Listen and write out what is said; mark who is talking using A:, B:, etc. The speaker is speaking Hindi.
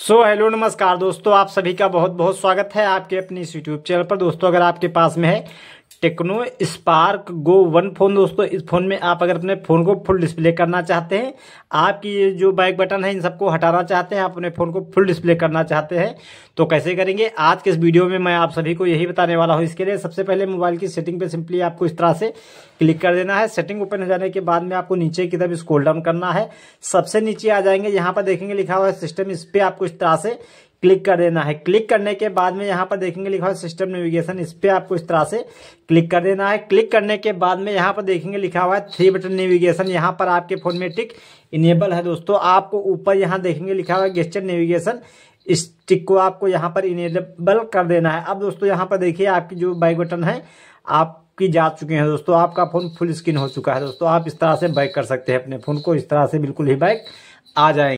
A: सो so, हेलो नमस्कार दोस्तों आप सभी का बहुत बहुत स्वागत है आपके अपने इस यूट्यूब चैनल पर दोस्तों अगर आपके पास में है Tecno Spark Go one phone दोस्तों इस फ़ोन में आप अगर अपने फ़ोन को फुल डिस्प्ले करना चाहते हैं आपकी ये जो बैक बटन है इन सबको हटाना चाहते हैं आप अपने फ़ोन को फुल डिस्प्ले करना चाहते हैं तो कैसे करेंगे आज के इस वीडियो में मैं आप सभी को यही बताने वाला हूँ इसके लिए सबसे पहले मोबाइल की सेटिंग पर सिंपली आपको इस तरह से क्लिक कर देना है सेटिंग ओपन हो जाने के बाद में आपको नीचे की तरफ स्कोल डाउन करना है सबसे नीचे आ जाएंगे यहाँ पर देखेंगे लिखा हुआ है सिस्टम इस पर आपको इस तरह से क्लिक कर देना है क्लिक करने के बाद में यहाँ पर देखेंगे लिखा हुआ सिस्टम नेविगेशन इस पर आपको इस तरह से क्लिक कर देना है क्लिक करने के बाद में यहाँ पर देखेंगे लिखा हुआ है थ्री बटन नेविगेशन यहाँ पर आपके फोन में टिक इनेबल है दोस्तों आपको ऊपर यहाँ देखेंगे लिखा हुआ है गेस्टर नेविगेशन इस टिक को आपको यहाँ पर इनेबल कर देना है अब दोस्तों यहाँ पर देखिए आपकी जो बाइक बटन है आप की जा चुके हैं दोस्तों आपका फ़ोन फुल स्क्रीन हो चुका है दोस्तों आप इस तरह से बाइक कर सकते हैं अपने फ़ोन को इस तरह से बिल्कुल ही बाइक आ जाएंगे